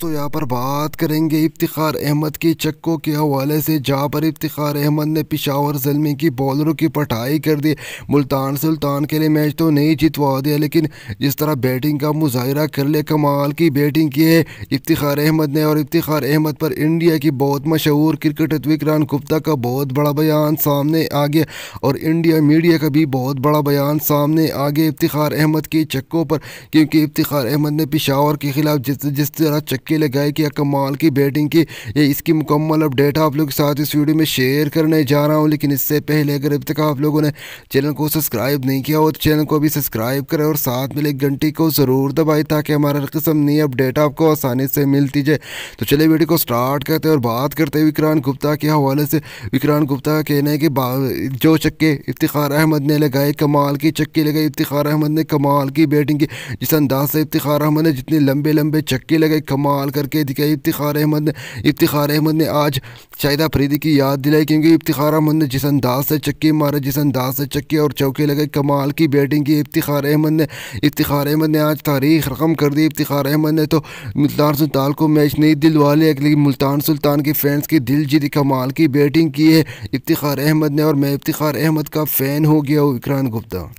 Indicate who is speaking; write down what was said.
Speaker 1: तो यहाँ पर बात करेंगे इफ्तार अहमद के चक्कों के हवाले से जहाँ पर इफ्तार अहमद ने पिशावर जलमे की बॉलरों की पटाई कर दी मुल्तान सुल्तान के लिए मैच तो नहीं जितवा दिया लेकिन जिस तरह बैटिंग का मुजाहरा कर ले कमाल की बैटिंग की है इफ्तार अहमद ने और इफ्तार अहमद पर इंडिया की बहुत मशहूर क्रिकेटर विक्रांत गुप्ता का बहुत बड़ा बयान सामने आ गया और इंडिया मीडिया का भी बहुत बड़ा बयान सामने आ गया इफ्तार अहमद के चक्कों पर क्योंकि इफ्तार अहमद ने पिशावर के खिलाफ जिस जिस तरह चक्के तुक्के लगाए कि कमाल की बैटिंग की ये इसकी मुकम्मल अपडेट आप लोग के साथ इस वीडियो में शेयर करने जा रहा हूँ लेकिन इससे पहले अगर अभी तक आप लोगों ने चैनल को सब्सक्राइब नहीं किया हो तो चैनल को भी सब्सक्राइब करें और साथ में एक घंटी को ज़रूर दबाए ताकि हमारा किस्म नई अपडेट आपको आसानी से मिलती जाए तो चलिए वीडियो को स्टार्ट करते हैं और बात करते हैं विक्रांत गुप्ता के हवाले से विक्रांत गुप्ता का कहना है कि जो चक्के इफ्तार अहमद ने लगाए कमाल की चक्के लगाई इफ्तार अहमद ने कमाल की बैटिंग की जिस अंदाज से इफ्तार अहमद ने जितने लंबे लंबे चक्के लगाए कमाल सवाल करके दिखाई इफ्तार अहमद ने इफ्तार अहमद ने आज शाहिदा फरीदी की याद दिलाई क्योंकि इफ्तार अहमद ने जिस अंदाज से चक्की मारे जिस अंदाज से चक्के और चौके लगे कमाल की बैटिंग की इफ्तार अहमद ने इफ्तार अहमद ने आज तारीख रकम कर दी इफ्तार अहमद ने तो मुल्तान सुल्तान को मैच नहीं दिलवा लिया लेकिन मुल्तान सुल्तान के फैंस की दिल जीत कमाल की बैटिंग की है इफ्तार अहमद ने और मैं इफ्तार अहमद का फ़ैन हो गया हूँ विक्रांत गुप्ता